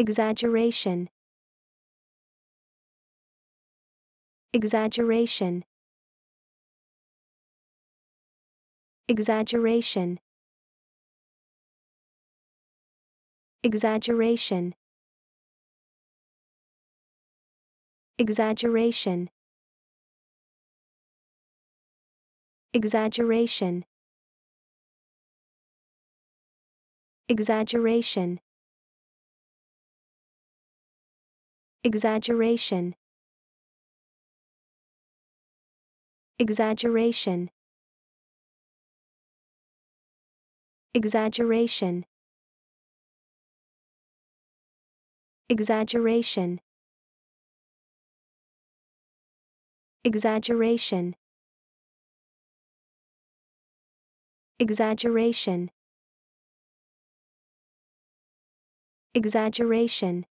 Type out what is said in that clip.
Exaggeration. Exaggeration. Exaggeration. Exaggeration. Exaggeration. Exaggeration. Exaggeration. Exaggeration. Exaggeration. Exaggeration. Exaggeration. Exaggeration. Exaggeration. Exaggeration.